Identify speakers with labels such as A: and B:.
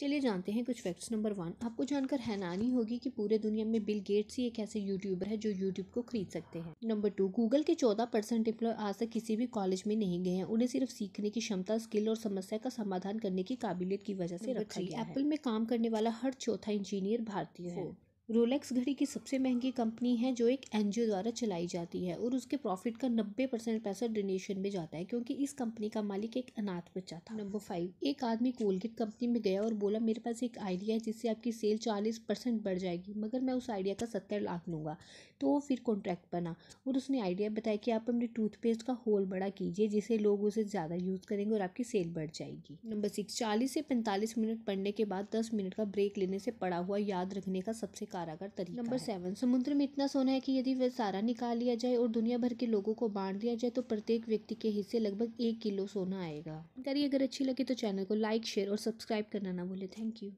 A: चलिए जानते हैं कुछ फैक्ट्स नंबर वन आपको जानकर हैरानी होगी कि पूरे दुनिया में बिल गेट्स ही एक ऐसे यूट्यूबर है जो यूट्यूब को खरीद सकते हैं नंबर टू गूगल के चौदह परसेंट एम्प्लॉय आज तक किसी भी कॉलेज में नहीं गए हैं उन्हें सिर्फ सीखने की क्षमता स्किल और समस्या का समाधान करने की काबिलियत की वजह से रखा गया एप्पल में काम करने वाला हर चौथा इंजीनियर भारतीय है रोलेक्स घड़ी की सबसे महंगी कंपनी है जो एक एन द्वारा चलाई जाती है और उसके प्रॉफिट का नब्बे परसेंट पैसा डोनेशन में जाता है क्योंकि इस कंपनी का मालिक एक अनाथ बच्चा था नंबर फाइव एक आदमी कोलगेट कंपनी में गया और बोला मेरे पास एक आइडिया है जिससे आपकी सेल चालीस परसेंट बढ़ जाएगी मगर मैं उस आइडिया का सत्तर लाख लूँगा तो वो फिर कॉन्ट्रैक्ट बना और उसने आइडिया बताया कि आप अपने टूथपेस्ट का होल बड़ा कीजिए जिसे लोग उसे ज़्यादा यूज़ करेंगे और आपकी सेल बढ़ जाएगी नंबर सिक्स चालीस से पैंतालीस मिनट पढ़ने के बाद दस मिनट का ब्रेक लेने से पड़ा हुआ याद रखने का सबसे कारागर तरीका नंबर सेवन समुद्र में इतना सोना है कि यदि वह सारा निकाल लिया जाए और दुनिया भर के लोगों को बांट दिया जाए तो प्रत्येक व्यक्ति के
B: हिस्से लगभग एक किलो सोना आएगा जानकारी अगर अच्छी लगे तो चैनल को लाइक शेयर और सब्सक्राइब करना ना भूले थैंक यू